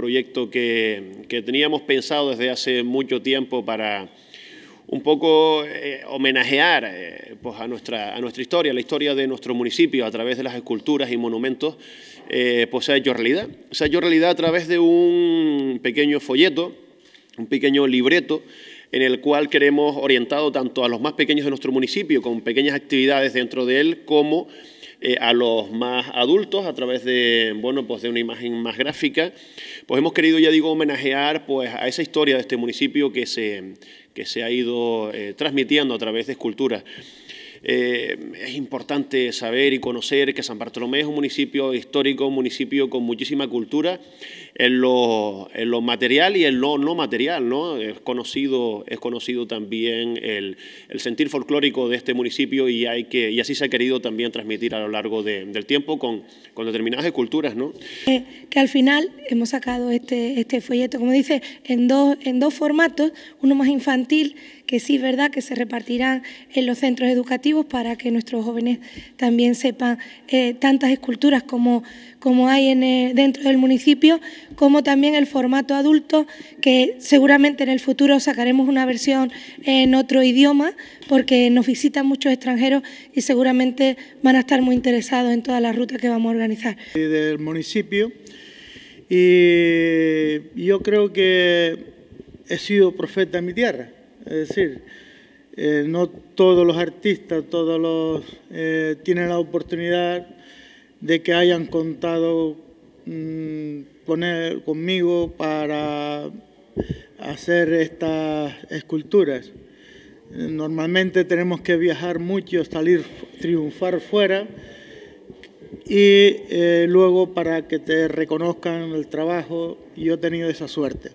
proyecto que, teníamos pensado desde hace mucho tiempo para un poco eh, homenajear eh, pues a, nuestra, a nuestra historia, la historia de nuestro municipio a través de las esculturas y monumentos, eh, pues se ha hecho realidad. Se ha hecho realidad a través de un pequeño folleto, un pequeño libreto en el cual queremos orientado tanto a los más pequeños de nuestro municipio con pequeñas actividades dentro de él como eh, a los más adultos a través de, bueno, pues de una imagen más gráfica, pues hemos querido, ya digo, homenajear pues, a esa historia de este municipio que se, que se ha ido eh, transmitiendo a través de esculturas. Eh, es importante saber y conocer que San Bartolomé es un municipio histórico, un municipio con muchísima cultura en lo, en lo material y en lo no material. ¿no? Es, conocido, es conocido también el, el sentir folclórico de este municipio y, hay que, y así se ha querido también transmitir a lo largo del tiempo con, con determinadas esculturas. ¿no? que al final hemos sacado este, este folleto, como dice, en dos, en dos formatos, uno más infantil que sí es verdad que se repartirán en los centros educativos para que nuestros jóvenes también sepan eh, tantas esculturas como, como hay en eh, dentro del municipio, como también el formato adulto, que seguramente en el futuro sacaremos una versión en otro idioma, porque nos visitan muchos extranjeros y seguramente van a estar muy interesados en toda la ruta que vamos a organizar. Del municipio y yo creo que he sido profeta en mi tierra. Es decir, eh, no todos los artistas, todos los eh, tienen la oportunidad de que hayan contado poner mm, conmigo para hacer estas esculturas. Normalmente tenemos que viajar mucho, salir, triunfar fuera y eh, luego para que te reconozcan el trabajo, yo he tenido esa suerte.